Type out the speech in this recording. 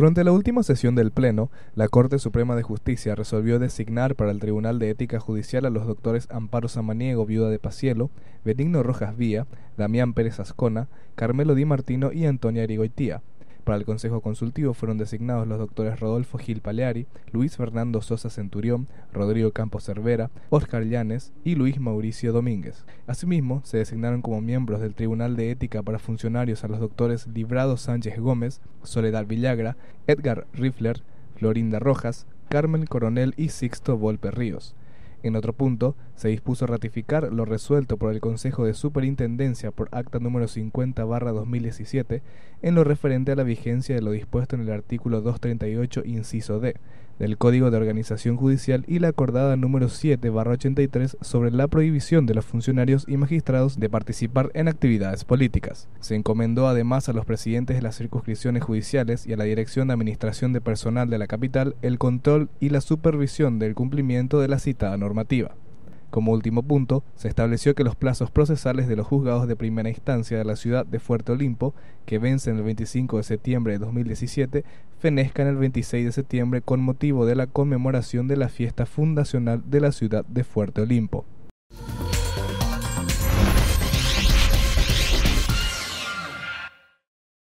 Durante la última sesión del Pleno, la Corte Suprema de Justicia resolvió designar para el Tribunal de Ética Judicial a los doctores Amparo Samaniego, viuda de Pacielo, Benigno Rojas Vía, Damián Pérez Ascona, Carmelo Di Martino y Antonia Erigoitía, para el Consejo Consultivo fueron designados los doctores Rodolfo Gil Paleari, Luis Fernando Sosa Centurión, Rodrigo Campos Cervera, Óscar Llanes y Luis Mauricio Domínguez. Asimismo, se designaron como miembros del Tribunal de Ética para Funcionarios a los doctores Librado Sánchez Gómez, Soledad Villagra, Edgar Riffler, Florinda Rojas, Carmen Coronel y Sixto Volpe Ríos. En otro punto, se dispuso ratificar lo resuelto por el Consejo de Superintendencia por acta número 50-2017 en lo referente a la vigencia de lo dispuesto en el artículo 238, inciso D del Código de Organización Judicial y la acordada número 7-83 sobre la prohibición de los funcionarios y magistrados de participar en actividades políticas. Se encomendó además a los presidentes de las circunscripciones judiciales y a la Dirección de Administración de Personal de la capital el control y la supervisión del cumplimiento de la citada normativa. Como último punto, se estableció que los plazos procesales de los juzgados de primera instancia de la ciudad de Fuerte Olimpo, que vencen el 25 de septiembre de 2017, fenezcan el 26 de septiembre con motivo de la conmemoración de la fiesta fundacional de la ciudad de Fuerte Olimpo.